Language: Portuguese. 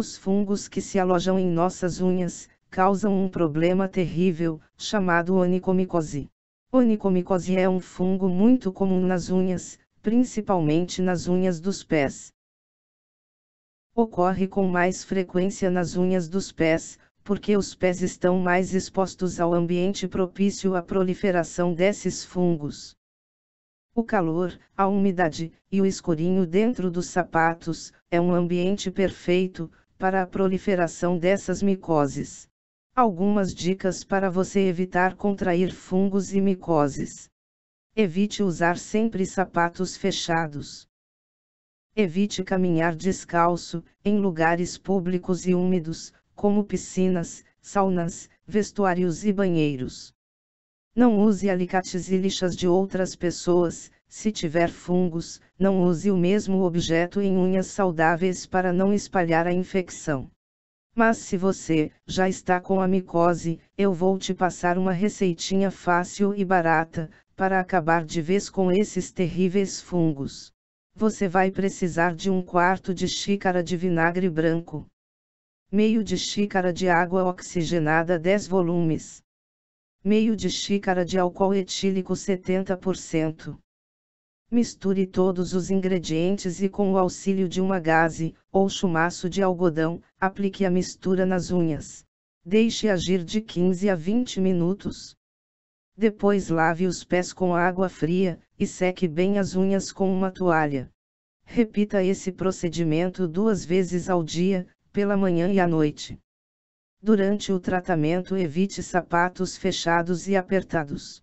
Os fungos que se alojam em nossas unhas causam um problema terrível, chamado onicomicose. Onicomicose é um fungo muito comum nas unhas, principalmente nas unhas dos pés. Ocorre com mais frequência nas unhas dos pés, porque os pés estão mais expostos ao ambiente propício à proliferação desses fungos. O calor, a umidade e o escurinho dentro dos sapatos é um ambiente perfeito para a proliferação dessas micoses. Algumas dicas para você evitar contrair fungos e micoses. Evite usar sempre sapatos fechados. Evite caminhar descalço, em lugares públicos e úmidos, como piscinas, saunas, vestuários e banheiros. Não use alicates e lixas de outras pessoas, se tiver fungos, não use o mesmo objeto em unhas saudáveis para não espalhar a infecção. Mas se você já está com a micose, eu vou te passar uma receitinha fácil e barata para acabar de vez com esses terríveis fungos. Você vai precisar de um quarto de xícara de vinagre branco, meio de xícara de água oxigenada 10 volumes, meio de xícara de álcool etílico 70%, Misture todos os ingredientes e com o auxílio de uma gaze, ou chumaço de algodão, aplique a mistura nas unhas. Deixe agir de 15 a 20 minutos. Depois lave os pés com água fria, e seque bem as unhas com uma toalha. Repita esse procedimento duas vezes ao dia, pela manhã e à noite. Durante o tratamento evite sapatos fechados e apertados.